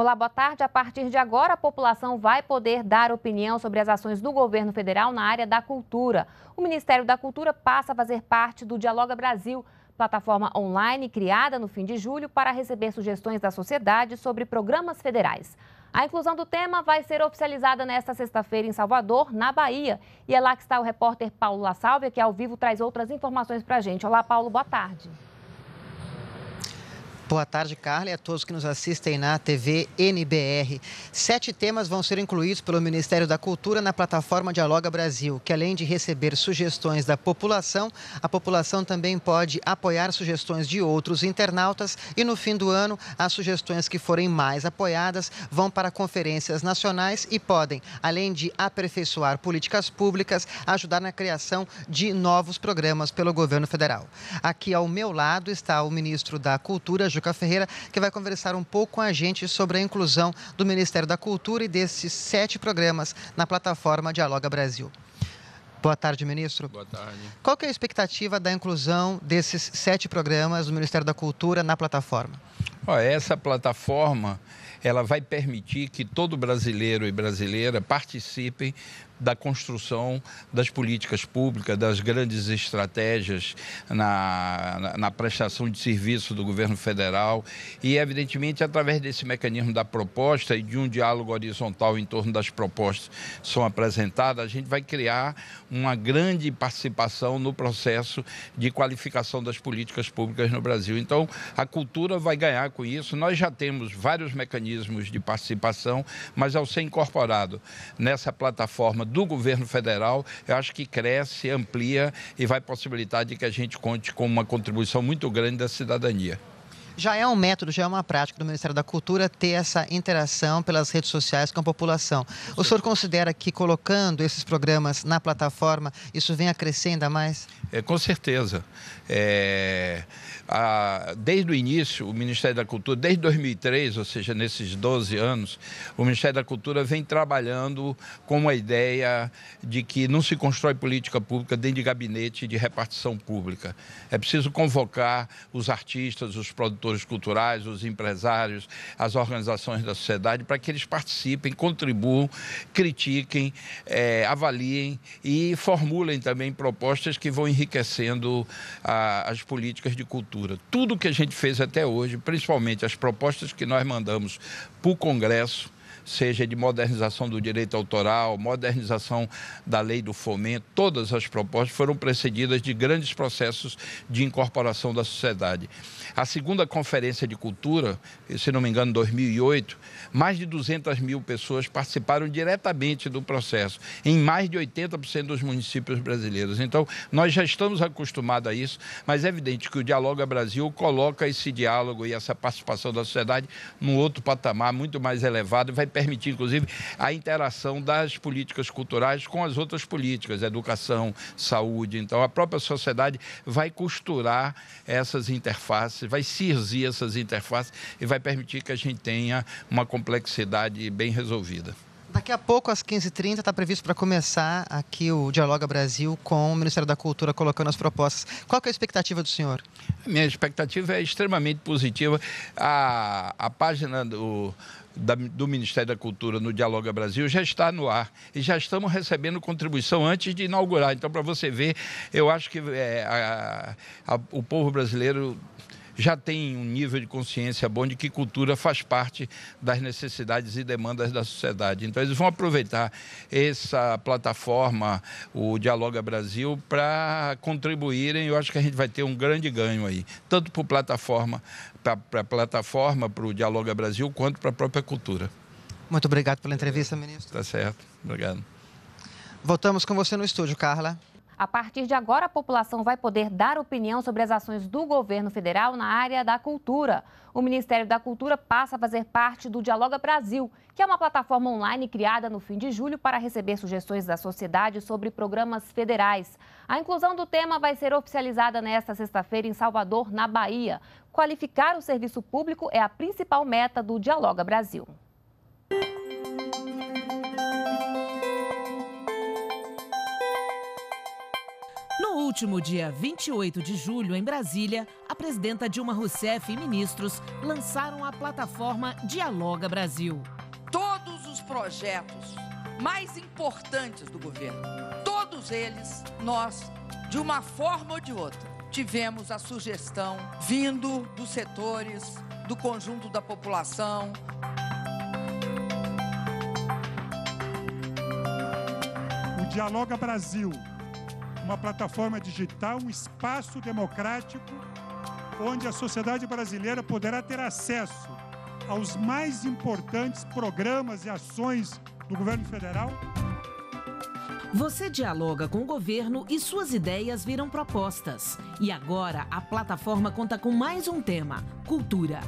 Olá, boa tarde. A partir de agora, a população vai poder dar opinião sobre as ações do governo federal na área da cultura. O Ministério da Cultura passa a fazer parte do Dialoga Brasil, plataforma online criada no fim de julho para receber sugestões da sociedade sobre programas federais. A inclusão do tema vai ser oficializada nesta sexta-feira em Salvador, na Bahia. E é lá que está o repórter Paulo La Salve, que ao vivo traz outras informações para a gente. Olá, Paulo, boa tarde. Boa tarde, Carla, e a todos que nos assistem na TV NBR. Sete temas vão ser incluídos pelo Ministério da Cultura na plataforma Dialoga Brasil, que além de receber sugestões da população, a população também pode apoiar sugestões de outros internautas e no fim do ano, as sugestões que forem mais apoiadas vão para conferências nacionais e podem, além de aperfeiçoar políticas públicas, ajudar na criação de novos programas pelo governo federal. Aqui ao meu lado está o ministro da Cultura, Juca Ferreira, que vai conversar um pouco com a gente sobre a inclusão do Ministério da Cultura e desses sete programas na plataforma Dialoga Brasil. Boa tarde, ministro. Boa tarde. Qual é a expectativa da inclusão desses sete programas do Ministério da Cultura na plataforma? essa plataforma ela vai permitir que todo brasileiro e brasileira participem da construção das políticas públicas, das grandes estratégias na, na, na prestação de serviço do governo federal e, evidentemente, através desse mecanismo da proposta e de um diálogo horizontal em torno das propostas que são apresentadas, a gente vai criar uma grande participação no processo de qualificação das políticas públicas no Brasil. Então, a cultura vai ganhar com isso. Nós já temos vários mecanismos de participação, mas ao ser incorporado nessa plataforma do governo federal, eu acho que cresce, amplia e vai possibilitar de que a gente conte com uma contribuição muito grande da cidadania. Já é um método, já é uma prática do Ministério da Cultura ter essa interação pelas redes sociais com a população. O senhor considera que colocando esses programas na plataforma, isso vem a crescer ainda mais? É, com certeza. É, a, desde o início, o Ministério da Cultura, desde 2003, ou seja, nesses 12 anos, o Ministério da Cultura vem trabalhando com a ideia de que não se constrói política pública dentro de gabinete de repartição pública. É preciso convocar os artistas, os produtores culturais, os empresários, as organizações da sociedade, para que eles participem, contribuam, critiquem, é, avaliem e formulem também propostas que vão enriquecer enriquecendo a, as políticas de cultura. Tudo que a gente fez até hoje, principalmente as propostas que nós mandamos para o Congresso, seja de modernização do direito autoral, modernização da lei do fomento, todas as propostas foram precedidas de grandes processos de incorporação da sociedade. A segunda Conferência de Cultura, se não me engano, 2008, mais de 200 mil pessoas participaram diretamente do processo, em mais de 80% dos municípios brasileiros. Então, nós já estamos acostumados a isso, mas é evidente que o Dialoga Brasil coloca esse diálogo e essa participação da sociedade num outro patamar muito mais elevado e vai permitir, inclusive, a interação das políticas culturais com as outras políticas, educação, saúde. Então, a própria sociedade vai costurar essas interfaces, vai cirzir essas interfaces e vai permitir que a gente tenha uma complexidade bem resolvida. Daqui a pouco, às 15h30, está previsto para começar aqui o Dialoga Brasil com o Ministério da Cultura colocando as propostas. Qual é a expectativa do senhor? Minha expectativa é extremamente positiva. A, a página do da, do Ministério da Cultura no Dialoga Brasil já está no ar e já estamos recebendo contribuição antes de inaugurar. Então, para você ver, eu acho que é, a, a, o povo brasileiro já tem um nível de consciência bom de que cultura faz parte das necessidades e demandas da sociedade. Então, eles vão aproveitar essa plataforma, o Dialoga Brasil, para contribuírem. Eu acho que a gente vai ter um grande ganho aí, tanto para a plataforma, para a plataforma, para o Dialoga Brasil, quanto para a própria cultura. Muito obrigado pela entrevista, ministro. está certo. Obrigado. Voltamos com você no estúdio, Carla. A partir de agora, a população vai poder dar opinião sobre as ações do governo federal na área da cultura. O Ministério da Cultura passa a fazer parte do Dialoga Brasil, que é uma plataforma online criada no fim de julho para receber sugestões da sociedade sobre programas federais. A inclusão do tema vai ser oficializada nesta sexta-feira em Salvador, na Bahia. Qualificar o serviço público é a principal meta do Dialoga Brasil. último dia 28 de julho, em Brasília, a presidenta Dilma Rousseff e ministros lançaram a plataforma Dialoga Brasil. Todos os projetos mais importantes do governo, todos eles, nós, de uma forma ou de outra, tivemos a sugestão vindo dos setores, do conjunto da população. O Dialoga Brasil uma plataforma digital, um espaço democrático onde a sociedade brasileira poderá ter acesso aos mais importantes programas e ações do governo federal. Você dialoga com o governo e suas ideias viram propostas. E agora a plataforma conta com mais um tema: cultura.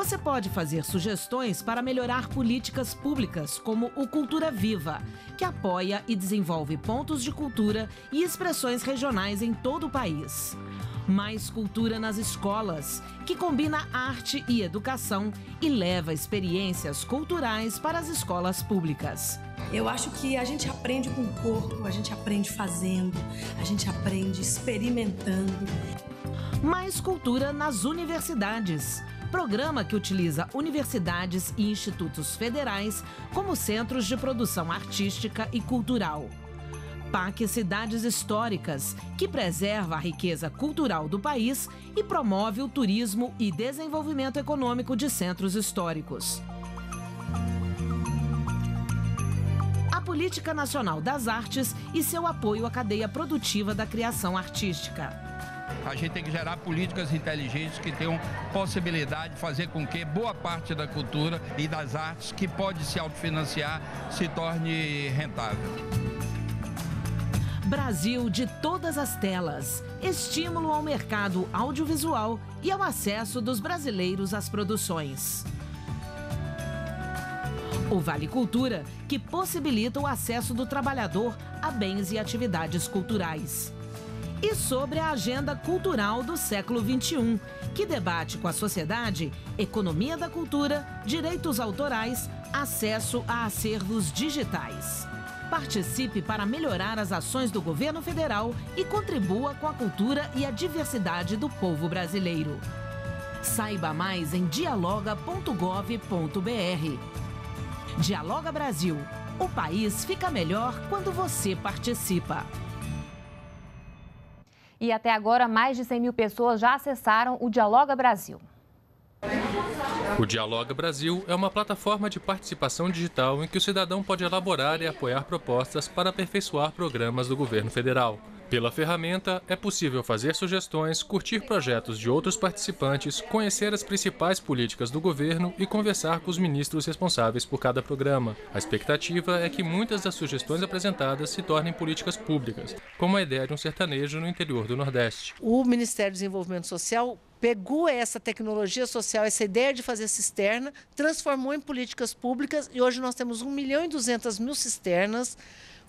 Você pode fazer sugestões para melhorar políticas públicas, como o Cultura Viva, que apoia e desenvolve pontos de cultura e expressões regionais em todo o país. Mais cultura nas escolas, que combina arte e educação e leva experiências culturais para as escolas públicas. Eu acho que a gente aprende com o corpo, a gente aprende fazendo, a gente aprende experimentando. Mais cultura nas universidades programa que utiliza universidades e institutos federais como centros de produção artística e cultural. PAC Cidades Históricas, que preserva a riqueza cultural do país e promove o turismo e desenvolvimento econômico de centros históricos. A Política Nacional das Artes e seu apoio à cadeia produtiva da criação artística. A gente tem que gerar políticas inteligentes que tenham possibilidade de fazer com que boa parte da cultura e das artes que pode se autofinanciar se torne rentável. Brasil de todas as telas, estímulo ao mercado audiovisual e ao acesso dos brasileiros às produções. O Vale Cultura, que possibilita o acesso do trabalhador a bens e atividades culturais e sobre a agenda cultural do século XXI, que debate com a sociedade economia da cultura, direitos autorais, acesso a acervos digitais. Participe para melhorar as ações do governo federal e contribua com a cultura e a diversidade do povo brasileiro. Saiba mais em dialoga.gov.br. Dialoga Brasil. O país fica melhor quando você participa. E até agora, mais de 100 mil pessoas já acessaram o Dialoga Brasil. O Dialoga Brasil é uma plataforma de participação digital em que o cidadão pode elaborar e apoiar propostas para aperfeiçoar programas do governo federal. Pela ferramenta, é possível fazer sugestões, curtir projetos de outros participantes, conhecer as principais políticas do governo e conversar com os ministros responsáveis por cada programa. A expectativa é que muitas das sugestões apresentadas se tornem políticas públicas, como a ideia de um sertanejo no interior do Nordeste. O Ministério do Desenvolvimento Social pegou essa tecnologia social, essa ideia de fazer cisterna, transformou em políticas públicas e hoje nós temos 1 milhão e 200 mil cisternas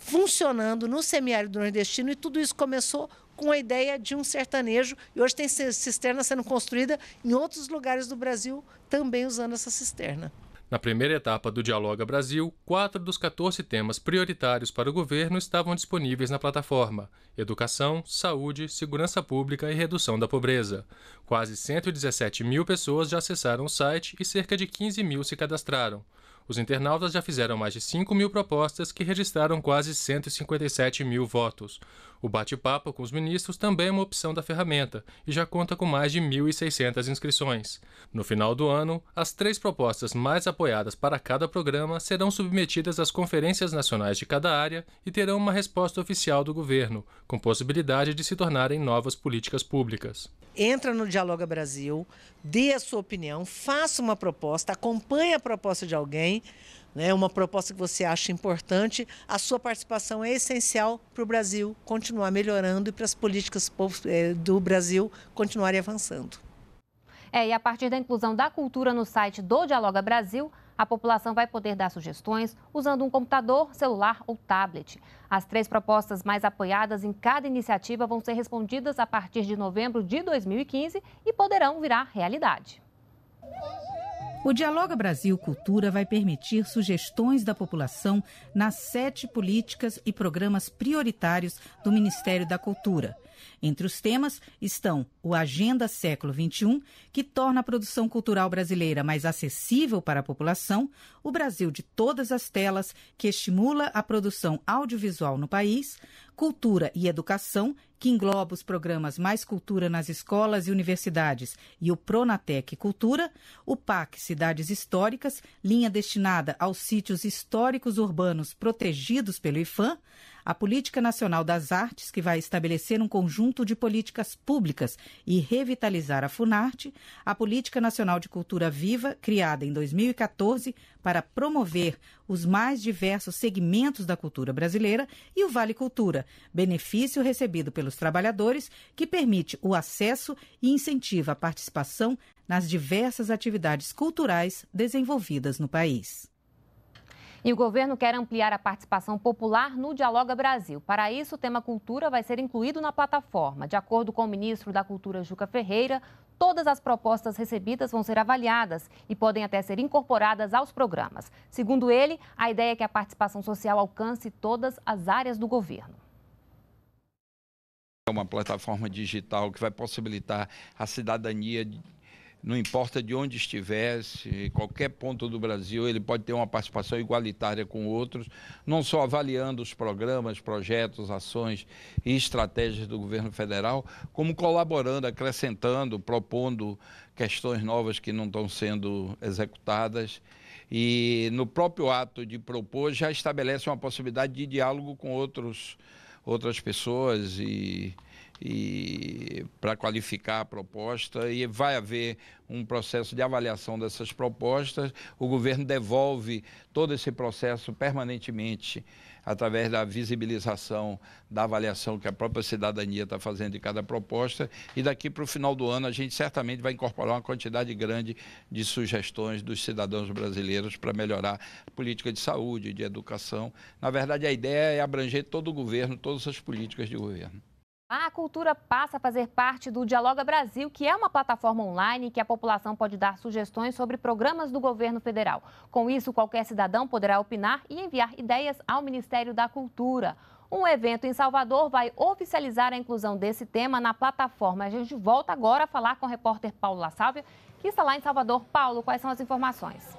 funcionando no semiárido nordestino e tudo isso começou com a ideia de um sertanejo e hoje tem cisterna sendo construída em outros lugares do Brasil também usando essa cisterna. Na primeira etapa do Dialoga Brasil, quatro dos 14 temas prioritários para o governo estavam disponíveis na plataforma: educação, saúde, segurança pública e redução da pobreza. Quase 117 mil pessoas já acessaram o site e cerca de 15 mil se cadastraram. Os internautas já fizeram mais de 5 mil propostas que registraram quase 157 mil votos. O bate-papo com os ministros também é uma opção da ferramenta e já conta com mais de 1.600 inscrições. No final do ano, as três propostas mais apoiadas para cada programa serão submetidas às conferências nacionais de cada área e terão uma resposta oficial do governo, com possibilidade de se tornarem novas políticas públicas. Entra no Dialoga Brasil, dê a sua opinião, faça uma proposta, acompanhe a proposta de alguém né, uma proposta que você acha importante, a sua participação é essencial para o Brasil continuar melhorando e para as políticas eh, do Brasil continuarem avançando. É, e a partir da inclusão da cultura no site do Dialoga Brasil, a população vai poder dar sugestões usando um computador, celular ou tablet. As três propostas mais apoiadas em cada iniciativa vão ser respondidas a partir de novembro de 2015 e poderão virar realidade. O Dialoga Brasil Cultura vai permitir sugestões da população nas sete políticas e programas prioritários do Ministério da Cultura. Entre os temas estão o Agenda Século XXI, que torna a produção cultural brasileira mais acessível para a população, o Brasil de todas as telas, que estimula a produção audiovisual no país, cultura e educação, que engloba os programas Mais Cultura nas escolas e universidades e o Pronatec Cultura, o PAC Cidades Históricas, linha destinada aos sítios históricos urbanos protegidos pelo IFAM, a Política Nacional das Artes, que vai estabelecer um conjunto de políticas públicas e revitalizar a Funarte, a Política Nacional de Cultura Viva, criada em 2014 para promover os mais diversos segmentos da cultura brasileira, e o Vale Cultura, benefício recebido pelos trabalhadores que permite o acesso e incentiva a participação nas diversas atividades culturais desenvolvidas no país. E o governo quer ampliar a participação popular no Dialoga Brasil. Para isso, o tema cultura vai ser incluído na plataforma. De acordo com o ministro da Cultura, Juca Ferreira, todas as propostas recebidas vão ser avaliadas e podem até ser incorporadas aos programas. Segundo ele, a ideia é que a participação social alcance todas as áreas do governo. É uma plataforma digital que vai possibilitar a cidadania não importa de onde estivesse, qualquer ponto do Brasil, ele pode ter uma participação igualitária com outros, não só avaliando os programas, projetos, ações e estratégias do governo federal, como colaborando, acrescentando, propondo questões novas que não estão sendo executadas. E no próprio ato de propor já estabelece uma possibilidade de diálogo com outros, outras pessoas e e para qualificar a proposta e vai haver um processo de avaliação dessas propostas. O governo devolve todo esse processo permanentemente através da visibilização da avaliação que a própria cidadania está fazendo de cada proposta e daqui para o final do ano a gente certamente vai incorporar uma quantidade grande de sugestões dos cidadãos brasileiros para melhorar a política de saúde, de educação. Na verdade, a ideia é abranger todo o governo, todas as políticas de governo. A cultura passa a fazer parte do Dialoga Brasil, que é uma plataforma online que a população pode dar sugestões sobre programas do governo federal. Com isso, qualquer cidadão poderá opinar e enviar ideias ao Ministério da Cultura. Um evento em Salvador vai oficializar a inclusão desse tema na plataforma. A gente volta agora a falar com o repórter Paulo La Sálvia, que está lá em Salvador. Paulo, quais são as informações?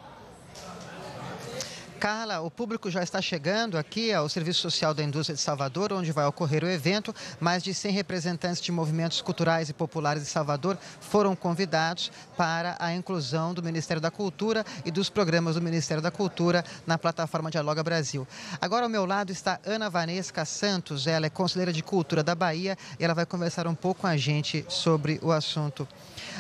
Carla, o público já está chegando aqui ao Serviço Social da Indústria de Salvador, onde vai ocorrer o evento. Mais de 100 representantes de movimentos culturais e populares de Salvador foram convidados para a inclusão do Ministério da Cultura e dos programas do Ministério da Cultura na plataforma Dialoga Brasil. Agora ao meu lado está Ana Vanesca Santos, ela é conselheira de Cultura da Bahia e ela vai conversar um pouco com a gente sobre o assunto.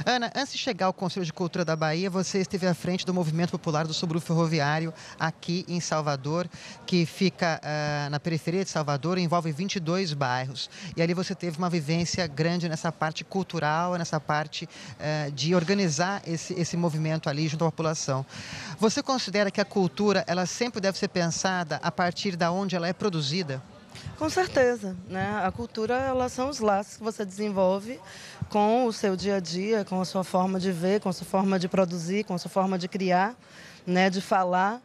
Ana, antes de chegar ao Conselho de Cultura da Bahia, você esteve à frente do Movimento Popular do Subúrbio Ferroviário aqui aqui em Salvador, que fica uh, na periferia de Salvador, envolve 22 bairros. E ali você teve uma vivência grande nessa parte cultural, nessa parte uh, de organizar esse, esse movimento ali junto à população. Você considera que a cultura ela sempre deve ser pensada a partir da onde ela é produzida? Com certeza, né? A cultura, ela são os laços que você desenvolve com o seu dia a dia, com a sua forma de ver, com a sua forma de produzir, com a sua forma de criar, né, de falar.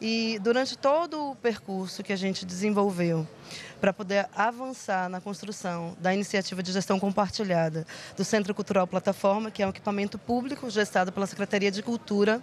E durante todo o percurso que a gente desenvolveu, para poder avançar na construção da iniciativa de gestão compartilhada do Centro Cultural Plataforma, que é um equipamento público gestado pela Secretaria de Cultura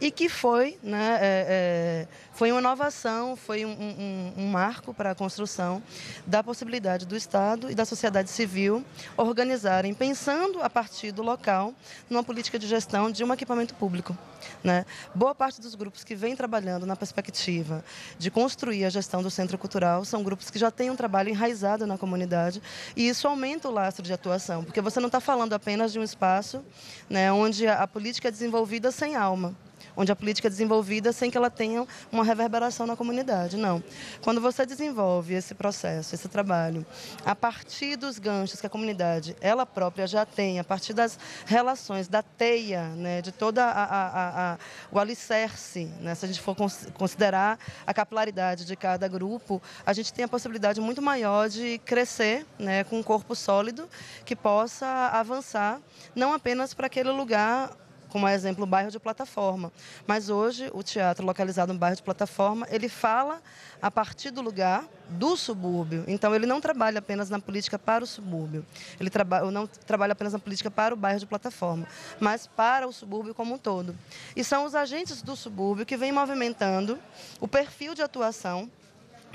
e que foi, né, é, é, foi uma inovação, foi um, um, um marco para a construção da possibilidade do Estado e da sociedade civil organizarem, pensando a partir do local, numa política de gestão de um equipamento público. Né? Boa parte dos grupos que vem trabalhando na perspectiva de construir a gestão do centro cultural são grupos que já têm um trabalho enraizado na comunidade e isso aumenta o lastro de atuação, porque você não está falando apenas de um espaço né, onde a política é desenvolvida sem alma onde a política é desenvolvida sem que ela tenha uma reverberação na comunidade. Não. Quando você desenvolve esse processo, esse trabalho, a partir dos ganchos que a comunidade, ela própria já tem, a partir das relações, da teia, né, de toda a, a, a, o alicerce, né, se a gente for considerar a capilaridade de cada grupo, a gente tem a possibilidade muito maior de crescer né, com um corpo sólido que possa avançar, não apenas para aquele lugar como exemplo, o bairro de plataforma. Mas hoje, o teatro localizado no bairro de plataforma, ele fala a partir do lugar do subúrbio. Então, ele não trabalha apenas na política para o subúrbio. Ele traba não trabalha apenas na política para o bairro de plataforma, mas para o subúrbio como um todo. E são os agentes do subúrbio que vêm movimentando o perfil de atuação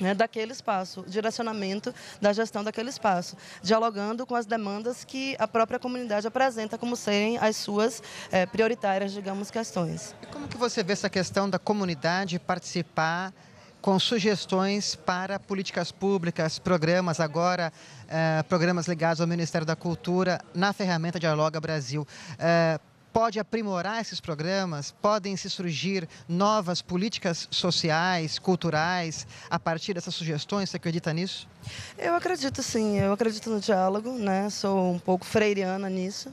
né, daquele espaço, direcionamento da gestão daquele espaço, dialogando com as demandas que a própria comunidade apresenta como serem as suas é, prioritárias, digamos, questões. E como que você vê essa questão da comunidade participar com sugestões para políticas públicas, programas agora, eh, programas ligados ao Ministério da Cultura na ferramenta Dialoga Brasil. Eh, pode aprimorar esses programas, podem se surgir novas políticas sociais, culturais, a partir dessas sugestões? Você acredita nisso? Eu acredito sim, eu acredito no diálogo, né? Sou um pouco freiriana nisso.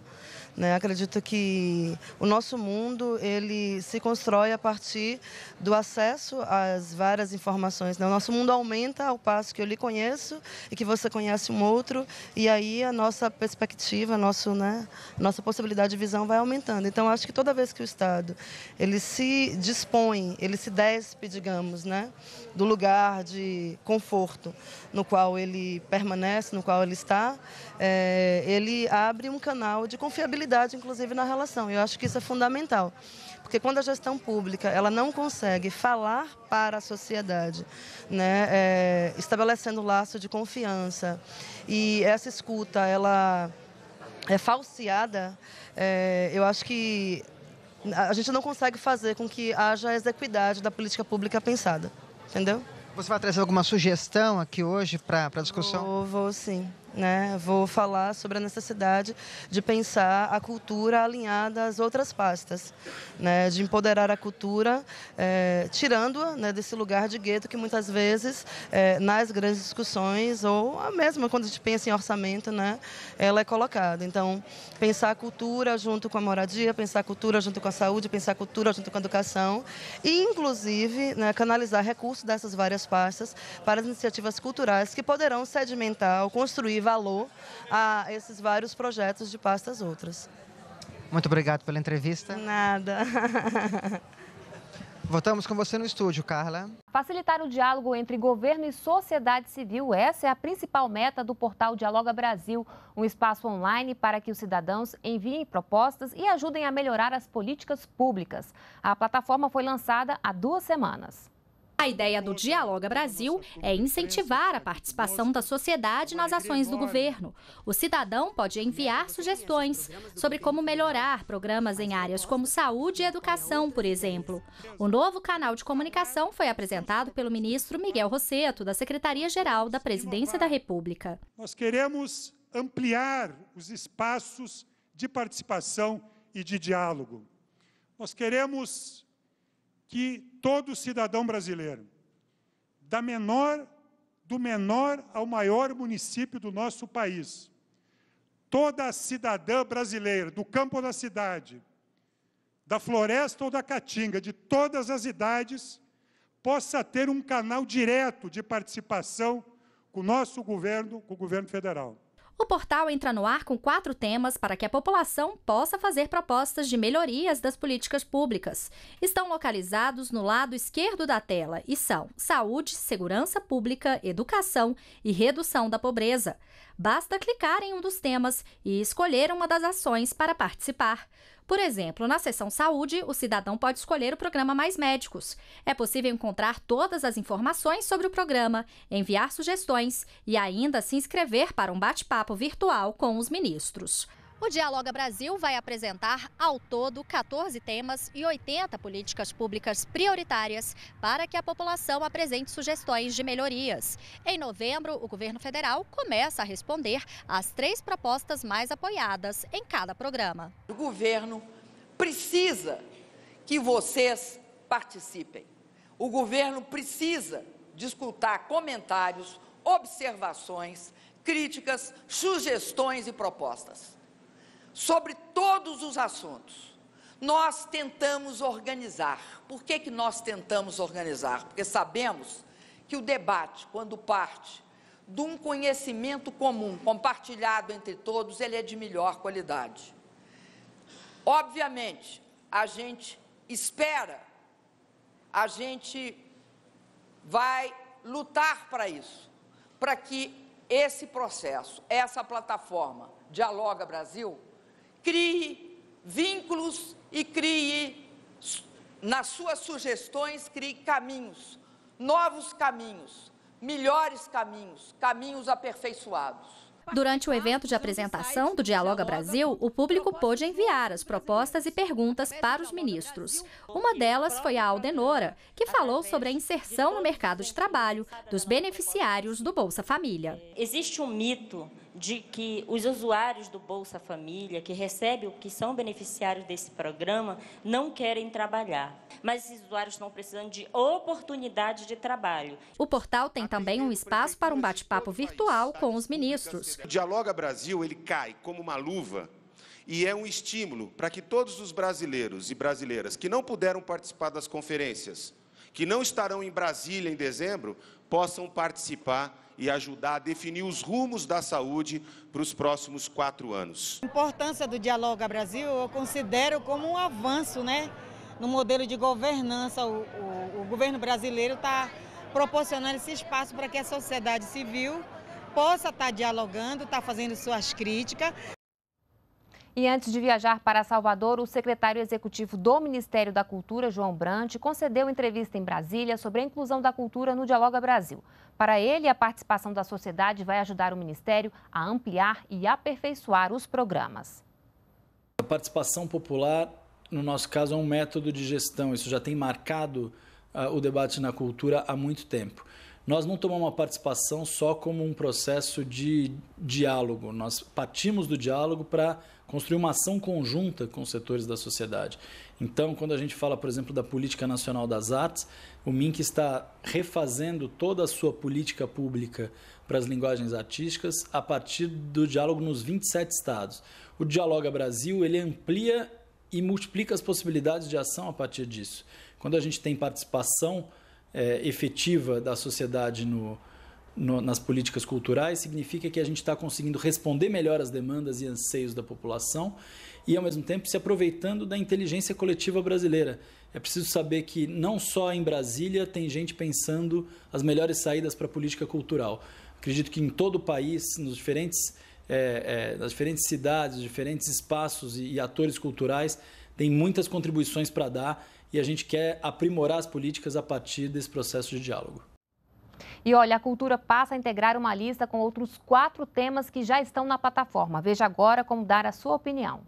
Né? Acredito que o nosso mundo ele se constrói a partir do acesso às várias informações. Né? O nosso mundo aumenta ao passo que eu lhe conheço e que você conhece um outro, e aí a nossa perspectiva, nosso, né, nossa possibilidade de visão vai aumentando. Então, acho que toda vez que o Estado ele se dispõe, ele se despe, digamos, né, do lugar de conforto no qual ele permanece, no qual ele está, é, ele abre um canal de confiabilidade inclusive, na relação. eu acho que isso é fundamental. Porque quando a gestão pública ela não consegue falar para a sociedade, né, é, estabelecendo laço de confiança, e essa escuta ela é falseada, é, eu acho que a gente não consegue fazer com que haja a exequidade da política pública pensada. Entendeu? Você vai trazer alguma sugestão aqui hoje para a discussão? Vou, vou sim. Né? Vou falar sobre a necessidade de pensar a cultura alinhada às outras pastas, né? De empoderar a cultura, é, tirando-a né, desse lugar de gueto que muitas vezes é, nas grandes discussões ou a mesma quando a gente pensa em orçamento, né, Ela é colocada. Então, pensar a cultura junto com a moradia, pensar a cultura junto com a saúde, pensar a cultura junto com a educação e, inclusive, né, canalizar recursos dessas várias pastas para as iniciativas culturais que poderão sedimentar ou construir valor a esses vários projetos de pastas outras. Muito obrigado pela entrevista. Nada. Voltamos com você no estúdio, Carla. Facilitar o diálogo entre governo e sociedade civil, essa é a principal meta do portal Dialoga Brasil, um espaço online para que os cidadãos enviem propostas e ajudem a melhorar as políticas públicas. A plataforma foi lançada há duas semanas. A ideia do Dialoga Brasil é incentivar a participação da sociedade nas ações do governo. O cidadão pode enviar sugestões sobre como melhorar programas em áreas como saúde e educação, por exemplo. O novo canal de comunicação foi apresentado pelo ministro Miguel Rosseto, da Secretaria-Geral da Presidência da República. Nós queremos ampliar os espaços de participação e de diálogo. Nós queremos que todo cidadão brasileiro, da menor, do menor ao maior município do nosso país, toda cidadã brasileira, do campo ou da cidade, da floresta ou da caatinga, de todas as idades, possa ter um canal direto de participação com o nosso governo, com o governo federal. O portal entra no ar com quatro temas para que a população possa fazer propostas de melhorias das políticas públicas. Estão localizados no lado esquerdo da tela e são saúde, segurança pública, educação e redução da pobreza. Basta clicar em um dos temas e escolher uma das ações para participar. Por exemplo, na seção saúde, o cidadão pode escolher o programa Mais Médicos. É possível encontrar todas as informações sobre o programa, enviar sugestões e ainda se inscrever para um bate-papo virtual com os ministros. O Dialoga Brasil vai apresentar, ao todo, 14 temas e 80 políticas públicas prioritárias para que a população apresente sugestões de melhorias. Em novembro, o governo federal começa a responder às três propostas mais apoiadas em cada programa. O governo precisa que vocês participem. O governo precisa de escutar comentários, observações, críticas, sugestões e propostas sobre todos os assuntos. Nós tentamos organizar. Por que, que nós tentamos organizar? Porque sabemos que o debate, quando parte de um conhecimento comum, compartilhado entre todos, ele é de melhor qualidade. Obviamente, a gente espera, a gente vai lutar para isso, para que esse processo, essa plataforma Dialoga Brasil, crie vínculos e crie, nas suas sugestões, crie caminhos, novos caminhos, melhores caminhos, caminhos aperfeiçoados. Durante o evento de apresentação do Dialoga Brasil, o público pôde enviar as propostas e perguntas para os ministros. Uma delas foi a Aldenora, que falou sobre a inserção no mercado de trabalho dos beneficiários do Bolsa Família. Existe um mito de que os usuários do Bolsa Família, que recebem, que são beneficiários desse programa, não querem trabalhar. Mas esses usuários estão precisando de oportunidade de trabalho. O portal tem também um espaço para um bate-papo virtual com os ministros. O Dialoga Brasil, ele cai como uma luva e é um estímulo para que todos os brasileiros e brasileiras que não puderam participar das conferências, que não estarão em Brasília em dezembro, possam participar e ajudar a definir os rumos da saúde para os próximos quatro anos. A importância do Dialoga Brasil eu considero como um avanço né, no modelo de governança. O, o, o governo brasileiro está proporcionando esse espaço para que a sociedade civil possa estar tá dialogando, estar tá fazendo suas críticas. E antes de viajar para Salvador, o secretário executivo do Ministério da Cultura, João Brant, concedeu entrevista em Brasília sobre a inclusão da cultura no Dialoga Brasil. Para ele, a participação da sociedade vai ajudar o Ministério a ampliar e aperfeiçoar os programas. A participação popular, no nosso caso, é um método de gestão. Isso já tem marcado uh, o debate na cultura há muito tempo. Nós não tomamos a participação só como um processo de diálogo, nós partimos do diálogo para construir uma ação conjunta com os setores da sociedade. Então, quando a gente fala, por exemplo, da Política Nacional das Artes, o MINC está refazendo toda a sua política pública para as linguagens artísticas a partir do diálogo nos 27 estados. O Dialoga Brasil, ele amplia e multiplica as possibilidades de ação a partir disso. Quando a gente tem participação é, efetiva da sociedade no, no, nas políticas culturais significa que a gente está conseguindo responder melhor às demandas e anseios da população e, ao mesmo tempo, se aproveitando da inteligência coletiva brasileira. É preciso saber que não só em Brasília tem gente pensando as melhores saídas para a política cultural. Acredito que em todo o país, nos diferentes, é, é, nas diferentes cidades, diferentes espaços e, e atores culturais, tem muitas contribuições para dar e a gente quer aprimorar as políticas a partir desse processo de diálogo. E olha, a cultura passa a integrar uma lista com outros quatro temas que já estão na plataforma. Veja agora como dar a sua opinião.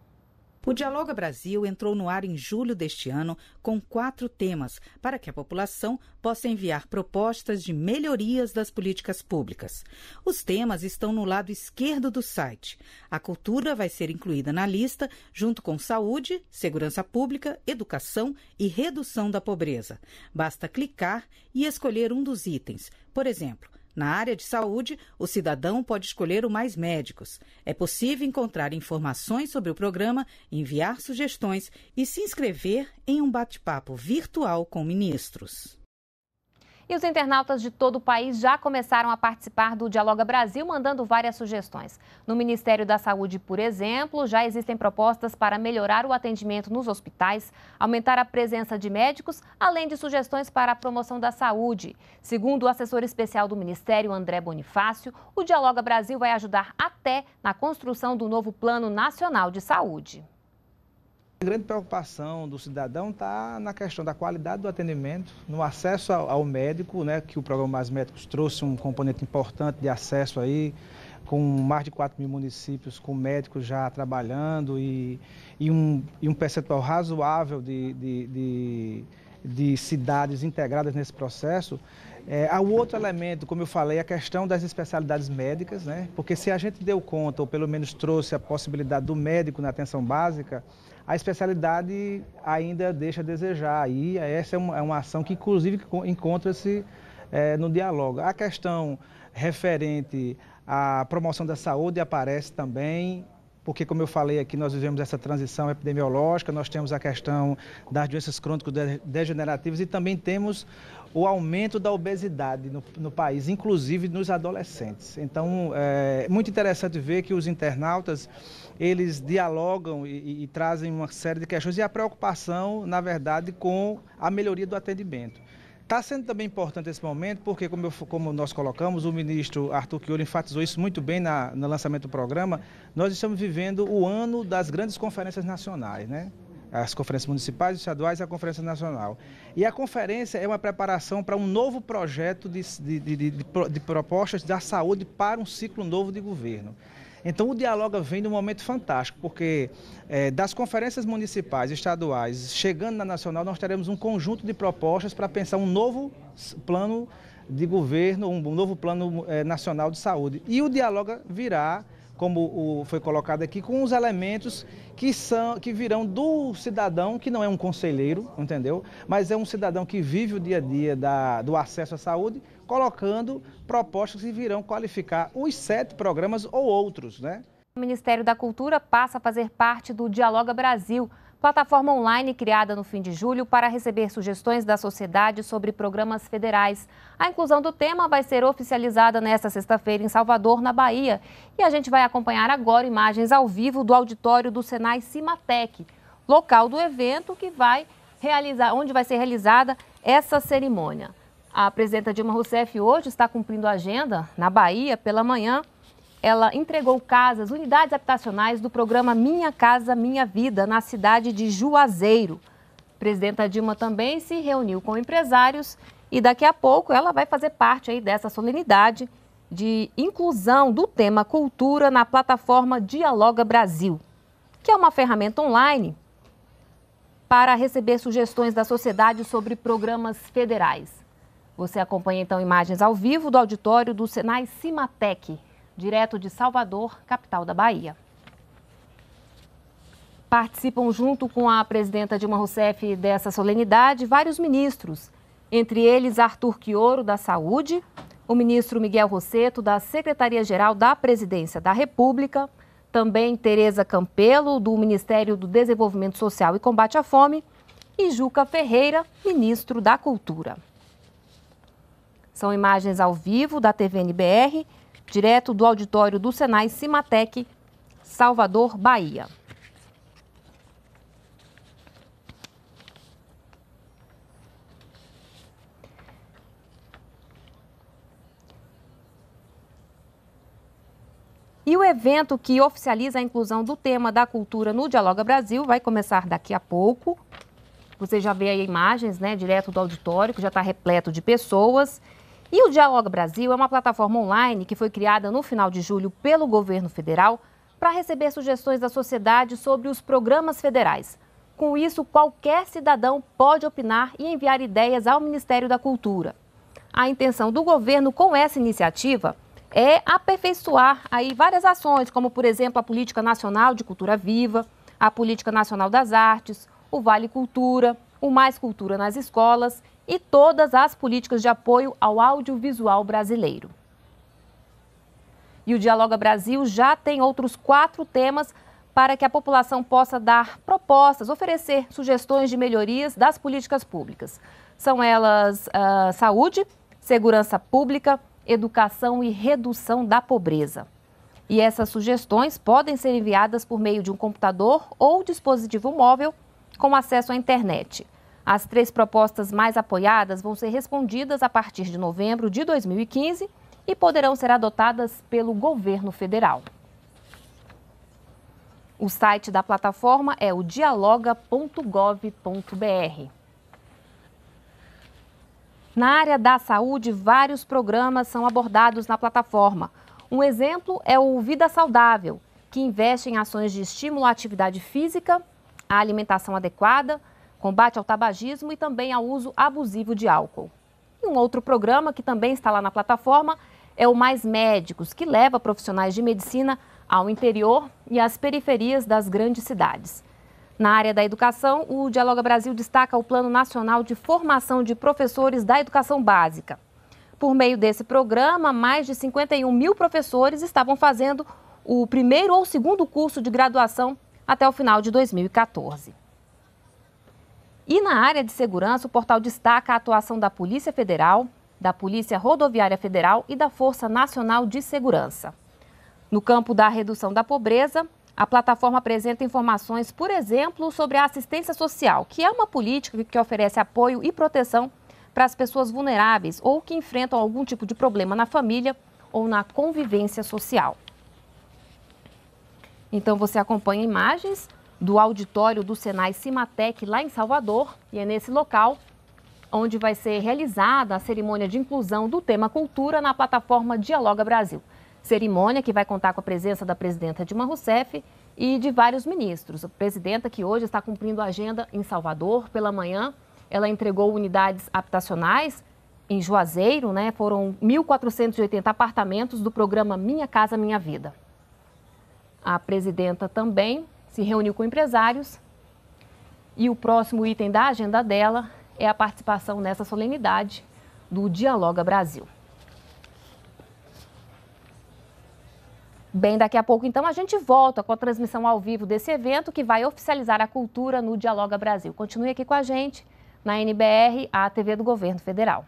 O Dialoga Brasil entrou no ar em julho deste ano com quatro temas para que a população possa enviar propostas de melhorias das políticas públicas. Os temas estão no lado esquerdo do site. A cultura vai ser incluída na lista, junto com saúde, segurança pública, educação e redução da pobreza. Basta clicar e escolher um dos itens. Por exemplo, na área de saúde, o cidadão pode escolher o Mais Médicos. É possível encontrar informações sobre o programa, enviar sugestões e se inscrever em um bate-papo virtual com ministros. E os internautas de todo o país já começaram a participar do Dialoga Brasil, mandando várias sugestões. No Ministério da Saúde, por exemplo, já existem propostas para melhorar o atendimento nos hospitais, aumentar a presença de médicos, além de sugestões para a promoção da saúde. Segundo o assessor especial do Ministério, André Bonifácio, o Dialoga Brasil vai ajudar até na construção do novo Plano Nacional de Saúde. A grande preocupação do cidadão está na questão da qualidade do atendimento, no acesso ao médico, né, que o programa Mais Médicos trouxe um componente importante de acesso aí, com mais de 4 mil municípios com médicos já trabalhando e, e, um, e um percentual razoável de, de, de de cidades integradas nesse processo. É, há outro elemento, como eu falei, a questão das especialidades médicas, né? porque se a gente deu conta, ou pelo menos trouxe a possibilidade do médico na atenção básica, a especialidade ainda deixa a desejar. E essa é uma, é uma ação que, inclusive, encontra-se é, no diálogo. A questão referente à promoção da saúde aparece também porque, como eu falei aqui, nós vivemos essa transição epidemiológica, nós temos a questão das doenças crônico-degenerativas e também temos o aumento da obesidade no, no país, inclusive nos adolescentes. Então, é muito interessante ver que os internautas, eles dialogam e, e trazem uma série de questões e a preocupação, na verdade, com a melhoria do atendimento. Está sendo também importante esse momento, porque, como, eu, como nós colocamos, o ministro Arthur Chiolo enfatizou isso muito bem na, no lançamento do programa, nós estamos vivendo o ano das grandes conferências nacionais, né? As conferências municipais, estaduais e a Conferência Nacional. E a conferência é uma preparação para um novo projeto de, de, de, de, de propostas da saúde para um ciclo novo de governo. Então o diálogo vem num momento fantástico, porque é, das conferências municipais, estaduais, chegando na nacional, nós teremos um conjunto de propostas para pensar um novo plano de governo, um novo plano é, nacional de saúde. E o diálogo virá como foi colocado aqui, com os elementos que, são, que virão do cidadão, que não é um conselheiro, entendeu? Mas é um cidadão que vive o dia a dia da, do acesso à saúde, colocando propostas que virão qualificar os sete programas ou outros, né? O Ministério da Cultura passa a fazer parte do Dialoga Brasil, plataforma online criada no fim de julho para receber sugestões da sociedade sobre programas federais. A inclusão do tema vai ser oficializada nesta sexta-feira em Salvador, na Bahia. E a gente vai acompanhar agora imagens ao vivo do auditório do Senai Cimatec, local do evento que vai realizar, onde vai ser realizada essa cerimônia. A presidenta Dilma Rousseff hoje está cumprindo a agenda na Bahia pela manhã. Ela entregou casas, unidades habitacionais do programa Minha Casa Minha Vida na cidade de Juazeiro. A presidenta Dilma também se reuniu com empresários e daqui a pouco ela vai fazer parte aí dessa solenidade de inclusão do tema cultura na plataforma Dialoga Brasil, que é uma ferramenta online para receber sugestões da sociedade sobre programas federais. Você acompanha então imagens ao vivo do auditório do Senai Cimatec, direto de Salvador, capital da Bahia. Participam junto com a presidenta Dilma Rousseff dessa solenidade vários ministros, entre eles Arthur Quioro, da Saúde, o ministro Miguel Rosseto, da Secretaria-Geral da Presidência da República, também Tereza Campelo, do Ministério do Desenvolvimento Social e Combate à Fome, e Juca Ferreira, ministro da Cultura. São imagens ao vivo da TVNBR, direto do auditório do Senai Cimatec, Salvador, Bahia. E o evento que oficializa a inclusão do tema da cultura no Dialoga Brasil vai começar daqui a pouco. Você já vê aí imagens, né, direto do auditório, que já está repleto de pessoas. E o Dialogue Brasil é uma plataforma online que foi criada no final de julho pelo governo federal para receber sugestões da sociedade sobre os programas federais. Com isso, qualquer cidadão pode opinar e enviar ideias ao Ministério da Cultura. A intenção do governo com essa iniciativa é aperfeiçoar aí várias ações, como por exemplo a Política Nacional de Cultura Viva, a Política Nacional das Artes, o Vale Cultura, o Mais Cultura nas escolas e todas as políticas de apoio ao audiovisual brasileiro. E o Dialoga Brasil já tem outros quatro temas para que a população possa dar propostas, oferecer sugestões de melhorias das políticas públicas. São elas uh, saúde, segurança pública, educação e redução da pobreza. E essas sugestões podem ser enviadas por meio de um computador ou dispositivo móvel com acesso à internet. As três propostas mais apoiadas vão ser respondidas a partir de novembro de 2015 e poderão ser adotadas pelo governo federal. O site da plataforma é o dialoga.gov.br. Na área da saúde, vários programas são abordados na plataforma. Um exemplo é o Vida Saudável, que investe em ações de estímulo à atividade física, à alimentação adequada, combate ao tabagismo e também ao uso abusivo de álcool. E um outro programa que também está lá na plataforma é o Mais Médicos, que leva profissionais de medicina ao interior e às periferias das grandes cidades. Na área da educação, o Dialoga Brasil destaca o Plano Nacional de Formação de Professores da Educação Básica. Por meio desse programa, mais de 51 mil professores estavam fazendo o primeiro ou segundo curso de graduação até o final de 2014. E na área de segurança, o portal destaca a atuação da Polícia Federal, da Polícia Rodoviária Federal e da Força Nacional de Segurança. No campo da redução da pobreza, a plataforma apresenta informações, por exemplo, sobre a assistência social, que é uma política que oferece apoio e proteção para as pessoas vulneráveis ou que enfrentam algum tipo de problema na família ou na convivência social. Então você acompanha imagens do auditório do Senai Cimatec, lá em Salvador. E é nesse local onde vai ser realizada a cerimônia de inclusão do tema cultura na plataforma Dialoga Brasil. Cerimônia que vai contar com a presença da presidenta Dilma Rousseff e de vários ministros. A presidenta, que hoje está cumprindo a agenda em Salvador, pela manhã, ela entregou unidades habitacionais em Juazeiro, né? Foram 1.480 apartamentos do programa Minha Casa Minha Vida. A presidenta também se reuniu com empresários e o próximo item da agenda dela é a participação nessa solenidade do Dialoga Brasil. Bem, daqui a pouco então a gente volta com a transmissão ao vivo desse evento que vai oficializar a cultura no Dialoga Brasil. Continue aqui com a gente na NBR, a TV do Governo Federal.